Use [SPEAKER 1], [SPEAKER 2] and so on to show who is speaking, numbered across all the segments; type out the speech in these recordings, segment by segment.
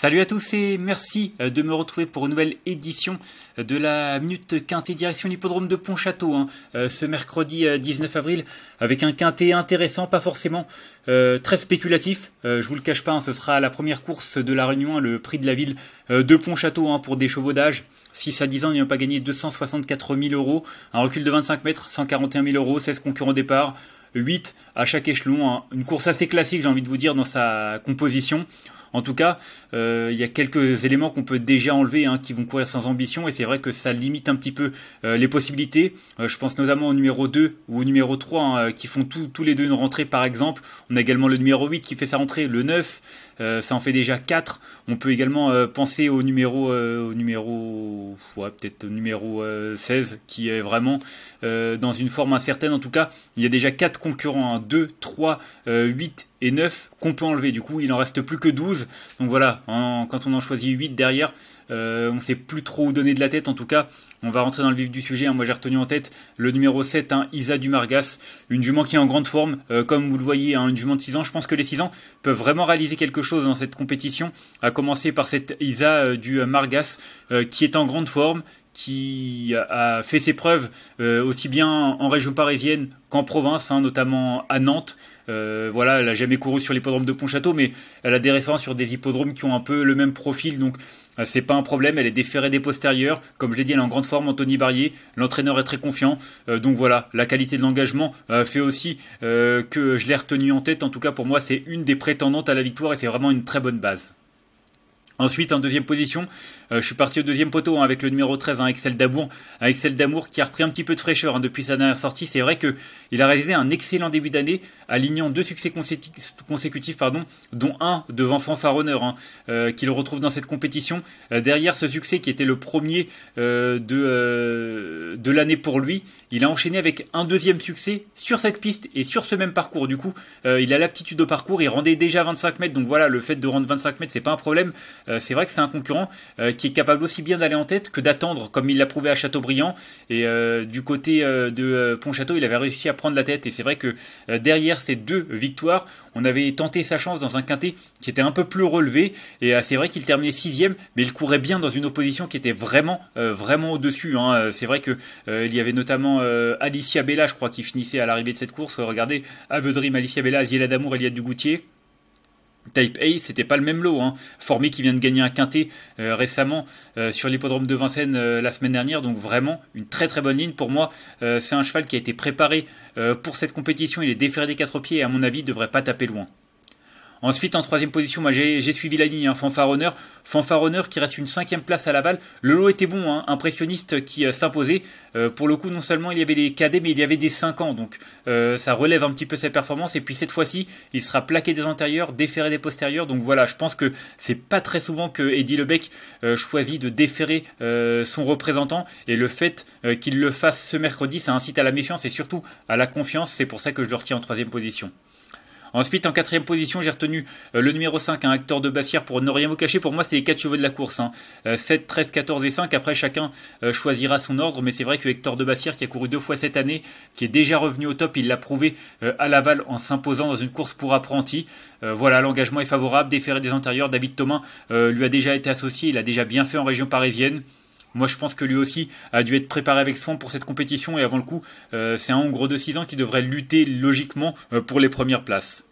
[SPEAKER 1] Salut à tous et merci euh, de me retrouver pour une nouvelle édition euh, de la Minute Quintet direction l'hippodrome de Pontchâteau hein, euh, ce mercredi 19 avril avec un quintet intéressant, pas forcément très spéculatif. je vous le cache pas, hein, ce sera la première course de la Réunion, hein, le prix de la ville de Pontchâteau pour des chevaux d'âge. 6 à 10 ans n'ayant pas gagné 264 000 euros, un recul de 25 mètres, 141 000 euros, 16 concurrents au départ, 8 à chaque échelon. Une course assez classique, j'ai envie de vous dire, dans sa composition. En tout cas, euh, il y a quelques éléments qu'on peut déjà enlever, hein, qui vont courir sans ambition, et c'est vrai que ça limite un petit peu euh, les possibilités. Euh, je pense notamment au numéro 2 ou au numéro 3, hein, qui font tous les deux une rentrée par exemple. On a également le numéro 8 qui fait sa rentrée, le 9, ça en fait déjà 4. On peut également penser au numéro, au numéro, peut-être numéro 16, qui est vraiment dans une forme incertaine. En tout cas, il y a déjà 4 concurrents, 2, 3, 8 et 9 qu'on peut enlever. Du coup, il en reste plus que 12. Donc voilà, quand on en choisit 8 derrière, euh, on ne sait plus trop où donner de la tête. En tout cas, on va rentrer dans le vif du sujet. Hein. Moi, j'ai retenu en tête le numéro 7, hein, Isa Margas, une jument qui est en grande forme. Euh, comme vous le voyez, un hein, une jument de 6 ans. Je pense que les 6 ans peuvent vraiment réaliser quelque chose dans cette compétition, à commencer par cette Isa euh, du Margas qui est en grande forme, qui a fait ses preuves euh, aussi bien en région parisienne qu'en province, hein, notamment à Nantes. Euh, voilà, elle n'a jamais couru sur l'hippodrome de Pontchâteau, mais elle a des références sur des hippodromes qui ont un peu le même profil, donc euh, c'est pas un problème. Elle est déférée des postérieurs. Comme je l'ai dit, elle est en grande forme, Anthony Barrier. L'entraîneur est très confiant. Euh, donc voilà, la qualité de l'engagement fait aussi que je l'ai retenue en tête. En tout cas, pour moi, c'est une des prétendantes à la victoire et c'est vraiment une très bonne base. Ensuite, en deuxième position, euh, je suis parti au deuxième poteau hein, avec le numéro 13, hein, Avec Excel d'Amour. Excel d'Amour qui a repris un petit peu de fraîcheur hein, depuis sa dernière sortie. C'est vrai que il a réalisé un excellent début d'année, alignant deux succès consécutifs, pardon, dont un devant Fanfaronneur hein, euh, qu'il retrouve dans cette compétition. Euh, derrière ce succès qui était le premier euh, de, de l'année pour lui, il a enchaîné avec un deuxième succès sur cette piste et sur ce même parcours. Du coup, il a l'aptitude au parcours, il rendait déjà 25 mètres, donc voilà, le fait de rendre 25 mètres, c'est pas un problème. c'est vrai que c'est un concurrent qui est capable aussi bien d'aller en tête que d'attendre, comme il l'a prouvé à Châteaubriand. Et du côté de Pontchâteau, il avait réussi à prendre la tête. Et c'est vrai que euh, derrière ces deux victoires, on avait tenté sa chance dans un quintet qui était un peu plus relevé. Et euh, c'est vrai qu'il terminait sixième, mais il courait bien dans une opposition qui était vraiment, euh, vraiment au-dessus. Hein. C'est vrai que il y avait notamment Alicia Bella, je crois, qui finissait à l'arrivée de cette course. Regardez, Avedrim, Alicia Bella, Aziela Damour, du Dugoutier. Type A, c'était pas le même lot. Hein. Formé qui vient de gagner un quintet euh, récemment euh, sur l'hippodrome de Vincennes euh, la semaine dernière, donc vraiment une très très bonne ligne. Pour moi, c'est un cheval qui a été préparé pour cette compétition. Il est déféré des quatre pieds et à mon avis, devrait pas taper loin. Ensuite, en troisième position, moi j'ai suivi la ligne, hein, Fanfaronneur. qui reste une cinquième place à la balle. Le lot était bon, hein, impressionniste qui euh, s'imposait. Euh, pour le coup, non seulement il y avait des cadets, mais il y avait des 5 ans. Donc euh, ça relève un petit peu sa performance, Et puis cette fois-ci, il sera plaqué des antérieurs, déféré des postérieurs. Donc voilà, je pense que c'est pas très souvent que Eddie Lebec choisit de déférer son représentant. Et le fait qu'il le fasse ce mercredi, ça incite à la méfiance et surtout à la confiance. C'est pour ça que je le retiens en troisième position. Ensuite, en quatrième position, j'ai retenu euh, le numéro 5, un acteur de Bassière pour ne rien vous cacher. Pour moi, c'est les quatre chevaux de la course. 7, 13, 14 et 5. Après, chacun euh, choisira son ordre. Mais c'est vrai que Hector de Bassière, qui a couru deux fois cette année, qui est déjà revenu au top, il l'a prouvé euh, à Laval en s'imposant dans une course pour apprentis. voilà, l'engagement est favorable. Déféré des antérieurs, David Thomas lui a déjà été associé. Il a déjà bien fait en région parisienne. Moi, je pense que lui aussi a dû être préparé avec soin pour cette compétition et avant le coup, euh, c'est un Hongrois de 6 ans qui devrait lutter logiquement euh, pour les premières places.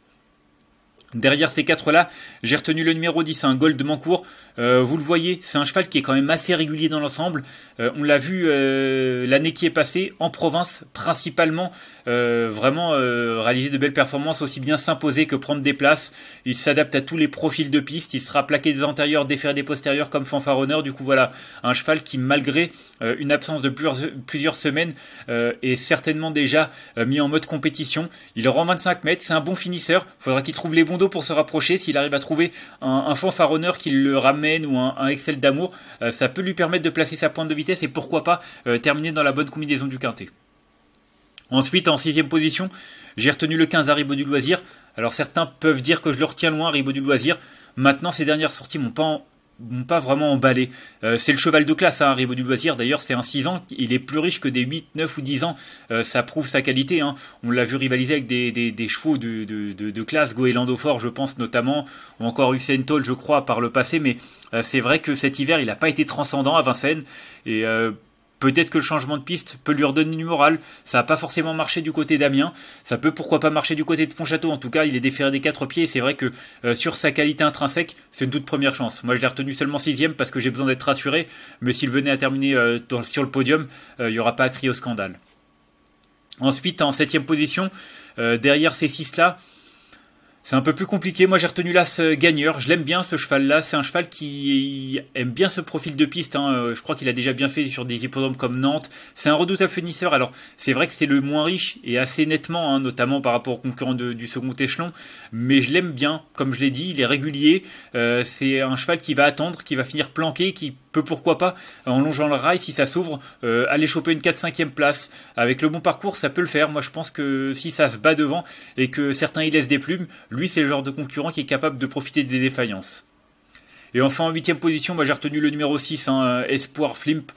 [SPEAKER 1] Derrière ces quatre-là, j'ai retenu le numéro 10, un gold Gold Mancourt. Euh, vous le voyez, c'est un cheval qui est quand même assez régulier dans l'ensemble. Euh, on l'a vu euh, l'année qui est passée, en province principalement, vraiment réaliser de belles performances, aussi bien s'imposer que prendre des places. Il s'adapte à tous les profils de piste, il sera plaqué des antérieurs, défaire des postérieurs comme fanfaronneur. Du coup voilà, un cheval qui malgré une absence de plusieurs, semaines est certainement déjà mis en mode compétition. Il rend 25 mètres, c'est un bon finisseur, faudra qu'il trouve les bons dos pour se rapprocher. S'il arrive à trouver un, un fanfaronneur qui le ramène ou un, Excel d'amour, euh, ça peut lui permettre de placer sa pointe de vitesse et pourquoi pas euh, terminer dans la bonne combinaison du quintet. Ensuite, en sixième position, j'ai retenu le 15 à Ribaud du Loisir. Alors certains peuvent dire que je le retiens loin, Ribaud du Loisir. Maintenant, ces dernières sorties m'ont pas pas vraiment emballé. Euh, c'est le cheval de classe, à hein, Ribaud du Loisir, D'ailleurs, c'est un 6 ans. Il est plus riche que des 8, 9 ou 10 ans. Euh, ça prouve sa qualité. Hein. On l'a vu rivaliser avec des, chevaux de, de, de, classe. Goélando Fort, je pense notamment, ou encore Hussein Toll, je crois, par le passé. Mais euh, c'est vrai que cet hiver, il n'a pas été transcendant à Vincennes. Et Peut-être que le changement de piste peut lui redonner du moral, Ça n'a pas forcément marché du côté d'Amiens. Ça peut pourquoi pas marcher du côté de Pontchâteau. En tout cas, il est déféré des quatre pieds. C'est vrai que euh, sur sa qualité intrinsèque, c'est une toute première chance. Moi, je l'ai retenu seulement sixième parce que j'ai besoin d'être rassuré. Mais s'il venait à terminer euh, sur le podium, euh, il n'y aura pas à crier au scandale. Ensuite, en septième position, derrière ces six-là, c'est un peu plus compliqué. Moi, j'ai retenu l'As Gagneur. Je l'aime bien, ce cheval-là. C'est un cheval qui aime bien ce profil de piste. Hein. Euh, je crois qu'il a déjà bien fait sur des hippodromes comme Nantes. C'est un redoutable finisseur. Alors, c'est vrai que c'est le moins riche et assez nettement, hein, notamment par rapport aux concurrents du second échelon. Mais je l'aime bien. Comme je l'ai dit, il est régulier. Euh, c'est un cheval qui va attendre, qui va finir planqué, qui peut pourquoi pas, en longeant le rail, si ça s'ouvre, euh, aller choper une 4-5e place. Avec le bon parcours, ça peut le faire. Moi, je pense que si ça se bat devant et que certains y laissent des plumes, lui, c'est le genre de concurrent qui est capable de profiter des défaillances. Et enfin, en huitième position, j'ai retenu le numéro 6, hein, Espoir Flimp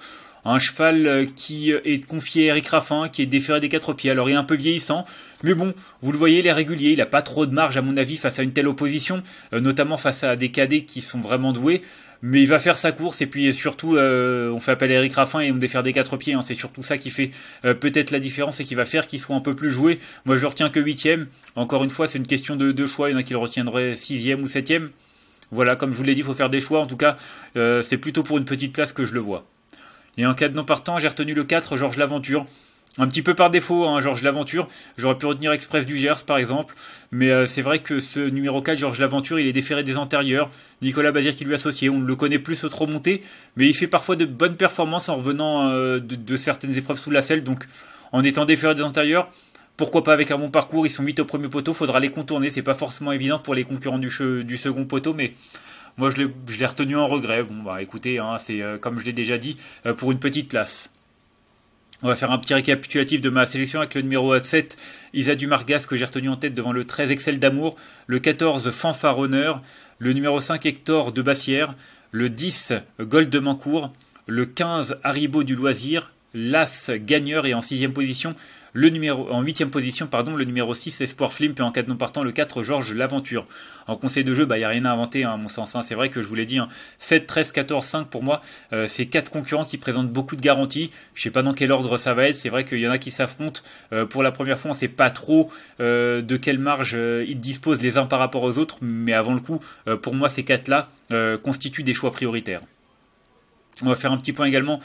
[SPEAKER 1] un cheval euh, qui euh, est confié à Eric Raffin, qui est déféré des quatre pieds. Alors il est un peu vieillissant, mais bon, vous le voyez, il est régulier, il n'a pas trop de marge à mon avis face à une telle opposition, euh, notamment face à des cadets qui sont vraiment doués. Mais il va faire sa course et puis surtout, on fait appel à Eric Raffin et on défère des quatre pieds. Hein. C'est surtout ça qui fait peut-être la différence et qui va faire qu'il soit un peu plus joué. Moi, je retiens que huitième. Encore une fois, c'est une question de, de, choix. Il y en a qui le retiendraient sixième ou septième. Voilà, comme je vous l'ai dit, il faut faire des choix. En tout cas, c'est plutôt pour une petite place que je le vois. Et en cas de non partant, j'ai retenu le 4, Georges Laventure. Un petit peu par défaut, hein, Georges Laventure. J'aurais pu retenir Express du Gers, par exemple. Mais euh, c'est vrai que ce numéro 4, Georges Laventure, il est déféré des antérieurs. Nicolas Bazir qui lui associé. On le connaît plus au trop monté. Mais il fait parfois de bonnes performances en revenant euh, de, certaines épreuves sous la selle. Donc, en étant déféré des antérieurs, pourquoi pas avec un bon parcours Ils sont vite au premier poteau. Faudra les contourner. C'est pas forcément évident pour les concurrents du, du second poteau. Mais moi, je l'ai retenu en regret. Bon, bah écoutez, hein, c'est euh, comme je l'ai déjà dit, euh, pour une petite place. On va faire un petit récapitulatif de ma sélection avec le numéro 7, Isa Margas que j'ai retenu en tête devant le 13, Excel d'Amour, le 14, Fanfaronneur, le numéro 5, Hector de Bassière, le 10, Gold de Mancourt, le 15, Haribo du Loisir, l'As Gagneur et en sixième position, le numéro, en huitième position, pardon, le numéro 6, Espoir Flimp, puis en 4 non partant, le 4, Georges L'Aventure. En conseil de jeu, il bah, n'y a rien à inventer, hein, à mon sens. Hein. C'est vrai que je vous l'ai dit, 7, 13, 14, 5 pour moi, euh, c'est 4 concurrents qui présentent beaucoup de garanties. Je sais pas dans quel ordre ça va être. C'est vrai qu'il y en a qui s'affrontent euh, pour la première fois. On sait pas trop euh, de quelle marge euh, ils disposent les uns par rapport aux autres, mais avant le coup, pour moi, ces 4-là constituent des choix prioritaires. On va faire un petit point également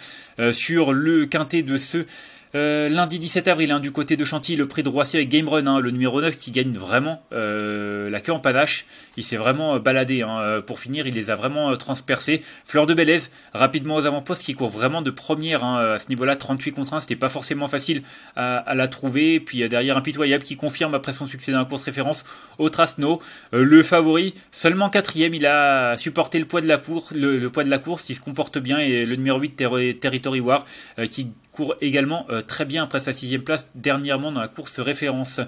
[SPEAKER 1] sur le quintet de ceux euh, lundi 17 avril, hein, du côté de Chantilly, le prix de Roissy avec Game Run, hein, le numéro 9 qui gagne vraiment euh, la queue en panache. Il s'est vraiment euh, baladé. Hein, pour finir, il les a vraiment transpercés. Fleur de Belèze, rapidement aux avant-postes, qui court vraiment de première à ce niveau-là. 38 contre 1, c'était pas forcément facile à, la trouver. Puis derrière, un Pitoyable qui confirme après son succès dans la course référence au Trasno. le favori, seulement quatrième, il a supporté le poids de la, course. Il se comporte bien. Et le numéro 8, Territory War, qui court également euh, très bien après sa sixième place dernièrement dans la course référence.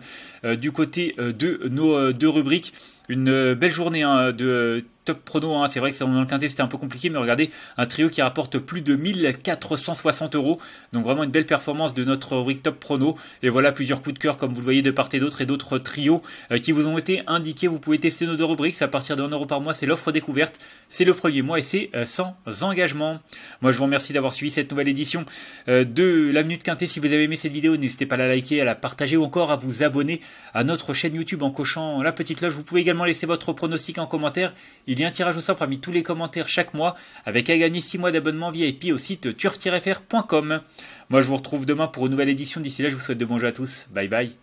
[SPEAKER 1] Euh, du côté euh, de nos deux rubriques, une euh, belle journée hein, de euh, top prono. Hein. C'est vrai que dans le quintet c'était un peu compliqué, mais regardez, un trio qui rapporte plus de 1460 euros. Donc vraiment une belle performance de notre Rick Top Prono. Et voilà plusieurs coups de cœur, comme vous le voyez, de part et d'autre et d'autres trios euh, qui vous ont été indiqués. Vous pouvez tester nos deux rubriques. À partir de 1 euro par mois, c'est l'offre découverte. C'est le premier mois et c'est sans engagement. Moi, je vous remercie d'avoir suivi cette nouvelle édition de la Minute Quintet. Si vous avez aimé cette vidéo, n'hésitez pas à la liker, à la partager ou encore à vous abonner à notre chaîne YouTube en cochant la petite cloche. Vous pouvez également laissez votre pronostic en commentaire. Il y a un tirage au sort parmi tous les commentaires chaque mois, avec à gagner 6 mois d'abonnement VIP au site turf-fr.com. Moi, je vous retrouve demain pour une nouvelle édition. D'ici là, je vous souhaite de bons jeux à tous. Bye bye.